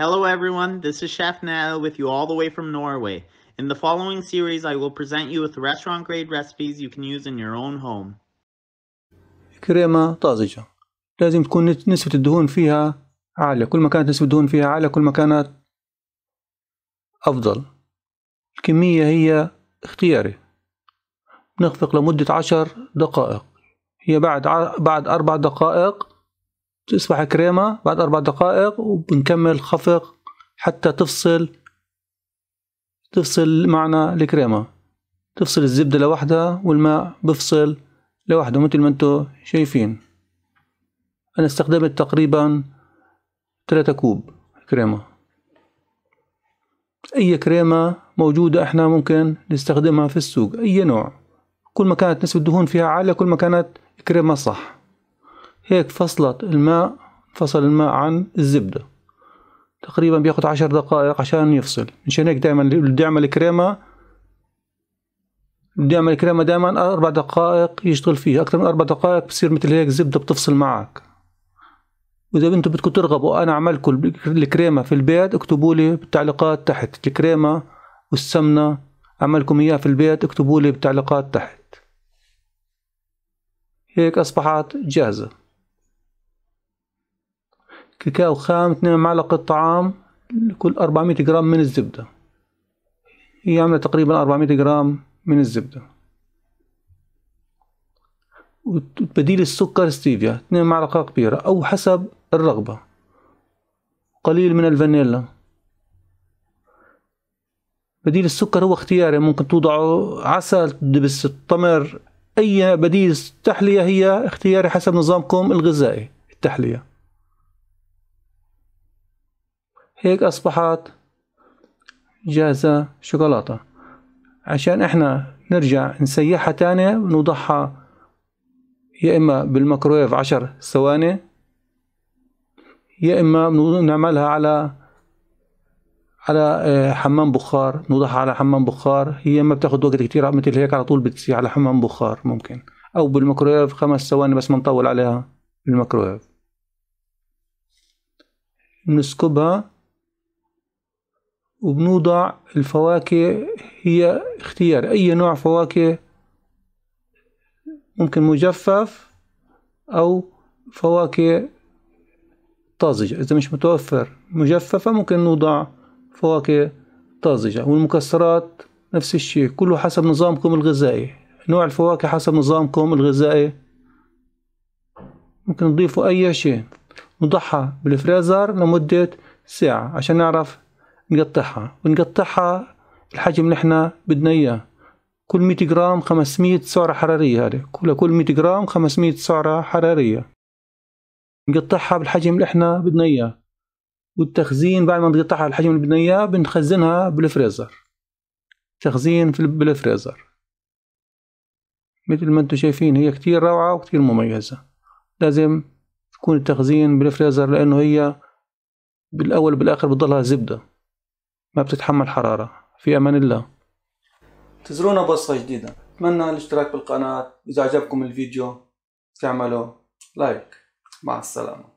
Hello everyone, this is Chef Nell with you all the way from Norway. In the following series, I will present you with restaurant grade recipes you can use in your own home. كريمة طازجة لازم تكون نسبة الدهون فيها عالية كل ما كانت نسبة الدهون فيها عالية كل ما كانت أفضل الكمية هي اختياري نخفق لمدة عشر دقائق هي بعد بعد أربع دقائق تصبح كريمة بعد أربع دقائق وبنكمل خفق حتى تفصل تفصل معنا الكريمة تفصل الزبدة لوحدها والماء بفصل لوحده مثل ما انتم شايفين أنا استخدمت تقريبا ثلاثة كوب كريمة أي كريمة موجودة احنا ممكن نستخدمها في السوق أي نوع كل ما كانت نسبة الدهون فيها عالية كل ما كانت كريمة صح هيك فصلت الماء فصل الماء عن الزبدة تقريبا بياخد عشر دقائق عشان يفصل مشان هيك دائما بدي اعمل كريمة بدي اعمل كريمة دائما أربع دقائق يشتغل فيها أكثر من أربع دقائق بصير مثل هيك زبدة بتفصل معك وإذا أنتم بدكم ترغبوا أنا أعملكم الكريمة في البيت اكتبوا لي بالتعليقات تحت الكريمة والسمنة أعملكم إياها في البيت اكتبوا لي بالتعليقات تحت هيك أصبحت جاهزة كاكاو خام 2 معلقة طعام لكل 400 جرام من الزبدة هي عاملة تقريبا 400 جرام من الزبدة وبديل السكر ستيفيا يعني 2 معلقة كبيرة أو حسب الرغبة قليل من الفانيلا بديل السكر هو اختياري ممكن توضعوا عسل دبس التمر أي بديل تحلية هي اختياري حسب نظامكم الغذائي التحلية هيك أصبحت جاهزة شوكولاتة عشان إحنا نرجع نسيحها تاني ونوضحها يا إما بالميكرويف عشر ثواني يا إما نعملها على على آه، حمام بخار نوضح على حمام بخار هي ما بتاخد وقت كتير مثل هيك على طول بتسي على حمام بخار ممكن أو بالميكرويف خمس ثواني بس ما نطول عليها بالميكرويف نسكبها وبنوضع الفواكه هي اختيار أي نوع فواكه ممكن مجفف أو فواكه طازجة إذا مش متوفر مجففة ممكن نوضع فواكه طازجة والمكسرات نفس الشيء كله حسب نظامكم الغذائي نوع الفواكه حسب نظامكم الغذائي ممكن نضيفوا أي شيء نضعها بالفريزر لمدة ساعة عشان نعرف نقطعها ونقطعها الحجم اللي احنا بدنا اياه كل 100 جرام 500 سعرة حرارية هذه كل كل 100 جرام 500 سعرة حرارية نقطعها بالحجم اللي احنا بدنا اياه والتخزين بعد ما نقطعها بالحجم الحجم اللي بدنا اياه بنخزنها بالفريزر تخزين في بالفريزر مثل ما انتم شايفين هي كتير روعة وكتير مميزة لازم يكون التخزين بالفريزر لأنه هي بالأول وبالآخر بتضلها زبدة ما بتتحمل حرارة في أمان الله تزرونا بوصفة جديدة أتمنى الاشتراك بالقناة إذا عجبكم الفيديو تعملوا لايك مع السلامة